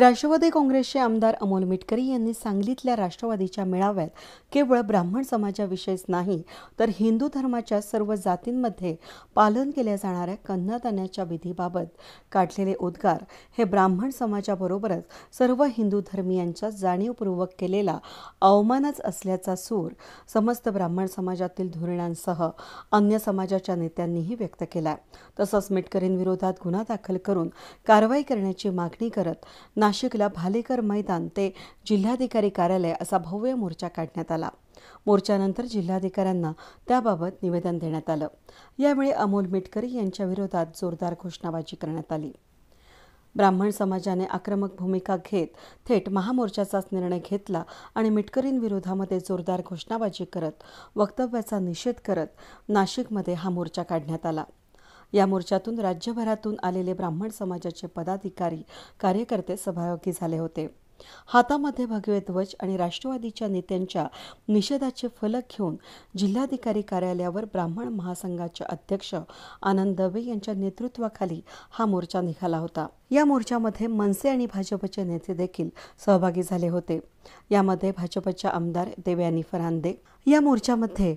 राष्ट्रवादी काँग्रेसचे आमदार अमोल मिटकरी यांनी सांगलीतल्या राष्ट्रवादीच्या मेळाव्यात केवळ ब्राह्मण समाजाविषयीच नाही तर हिंदू धर्माच्या सर्व जातींमध्ये पालन केल्या जाणाऱ्या कन्नदानाच्या विधीबाबत काढलेले उद्गार हे ब्राह्मण समाजाबरोबरच सर्व हिंदू धर्मियांच्या जाणीवपूर्वक केलेला अवमानच असल्याचा सूर समस्त ब्राह्मण समाजातील धोरणांसह अन्य समाजाच्या नेत्यांनीही व्यक्त केला तसंच मिटकरींविरोधात गुन्हा दाखल करून कारवाई करण्याची मागणी करत नाशिकला भालेकर मैदान ते जिल्हाधिकारी कार्यालय असा भव्य मोर्चा काढण्यात आला मोर्चानंतर जिल्हाधिकाऱ्यांना त्याबाबत निवेदन देण्यात आलं यावेळी अमोल मिटकरी यांच्या विरोधात जोरदार घोषणाबाजी करण्यात आली ब्राह्मण समाजाने आक्रमक भूमिका घेत थेट महामोर्चाचाच निर्णय घेतला आणि मिटकरींविरोधामध्ये जोरदार घोषणाबाजी करत वक्तव्याचा निषेध करत नाशिकमध्ये हा मोर्चा काढण्यात आला या मोर्चातून राज्यभरातून आलेले ब्राह्मण समाजाचे पदाधिकारी कार्यकर्ते सहभागी झाले होते हातामध्ये भगवे ध्वज आणि राष्ट्रवादीच्या नेत्यांच्या निषेधाचे फलक घेऊन जिल्हाधिकारी कार्यालयावर ब्राह्मण महासंघाचे अध्यक्ष आनंद दवे यांच्या नेतृत्वाखाली हा मोर्चा निघाला होता या मोर्चामध्ये मनसे आणि भाजपचे नेते देखील सहभागी झाले होते यामध्ये भाजपच्या आमदार देवयानी फरांदे या मोर्चामध्ये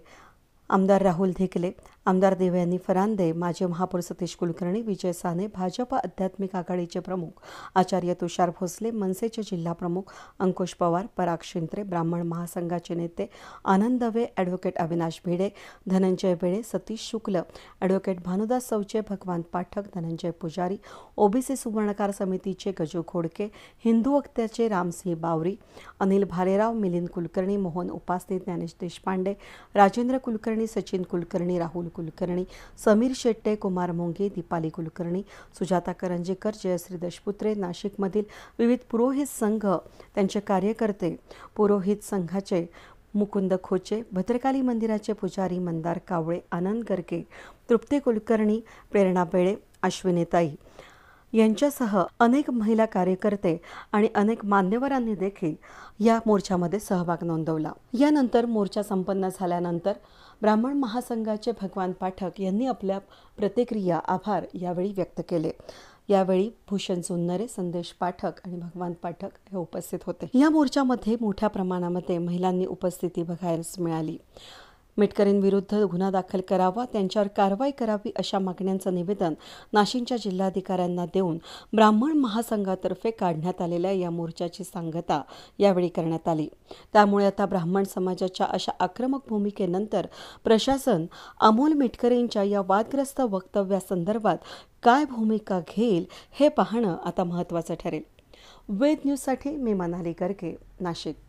आमदार राहुल धिकले आमदार देवयानी फरांदे माजी महापौर सतीश कुलकर्णी विजय साने भाजप आध्यात्मिक आघाडीचे प्रमुख आचार्य तुषार भोसले मनसेचे जिल्हा प्रमुख अंकुश पवार पराग शिंत्रे ब्राह्मण महासंघाचे नेते Anand Dave advocate Avinash Bhide Dhananjay Bhide Satish Shukla advocate Bhanudas sauce भगवान पाठक धनंजय पुजारी ओबीसी सुवर्णकार समितीचे गजू खोडके हिंदू वक्त्याचे रामसिंह बावरी अनिल भारेराव मिलिंद कुलकर्णी मोहन उपासने ज्ञानेश देशपांडे राजेंद्र कुलकर्णी सचिन कुलकर्णी राहुल कुलकर्णी समीर शेट्टे कुमार मोंगे दीपाली कुलकर्णी सुजाता करंजेकर जयश्री दशपुत्रे नाशिकमधील विविध पुरोहित संघ त्यांचे कार्यकर्ते पुरोहित संघाचे मुकुंद खोचे भद्रकाली मंदिराचे पुजारी मंदार कावळे आनंद गर्गे तृप्ती कुलकर्णी प्रेरणा बेळे अश्विनीताई यांच्यासह अनेक महिला कार्यकर्ते आणि अनेक मान्यवरांनी देखील या मोर्चामध्ये सहभाग नोंदवला यानंतर मोर्चा संपन्न झाल्यानंतर ब्राह्मण महासंघाचे भगवान पाठक यांनी आपल्या प्रतिक्रिया आभार यावेळी व्यक्त केले यावेळी भूषण सुन्नरे संदेश पाठक आणि भगवान पाठक हे उपस्थित होते या मोर्चामध्ये मोठ्या प्रमाणामध्ये महिलांनी उपस्थिती बघायला मिळाली मिटकरींविरुद्ध गुन्हा दाखल करावा त्यांच्यावर कारवाई करावी अशा मागण्यांचं निवेदन नाशिकच्या जिल्हाधिकाऱ्यांना देऊन ब्राह्मण महासंघातर्फे काढण्यात आलेल्या या मोर्चाची सांगता यावेळी करण्यात आली त्यामुळे आता ब्राह्मण समाजाच्या अशा आक्रमक भूमिकेनंतर प्रशासन अमोल मिटकरींच्या या वादग्रस्त वक्तव्यासंदर्भात काय भूमिका घेईल हे पाहणं आता महत्त्वाचं ठरेल वेद न्यूजसाठी मी मनाली गर्गे नाशिक